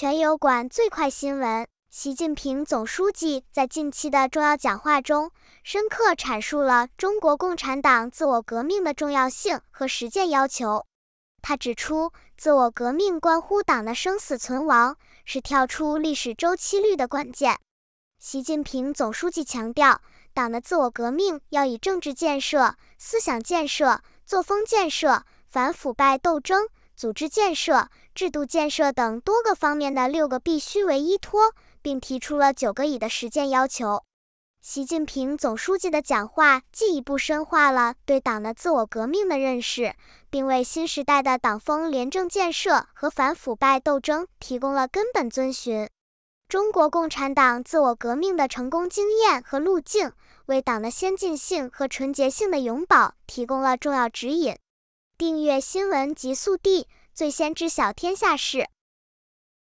全油管最快新闻：习近平总书记在近期的重要讲话中，深刻阐述了中国共产党自我革命的重要性和实践要求。他指出，自我革命关乎党的生死存亡，是跳出历史周期率的关键。习近平总书记强调，党的自我革命要以政治建设、思想建设、作风建设、反腐败斗争。组织建设、制度建设等多个方面的六个必须为依托，并提出了九个以的实践要求。习近平总书记的讲话进一步深化了对党的自我革命的认识，并为新时代的党风廉政建设和反腐败斗争提供了根本遵循。中国共产党自我革命的成功经验和路径，为党的先进性和纯洁性的永葆提供了重要指引。订阅新闻极速递，最先知晓天下事。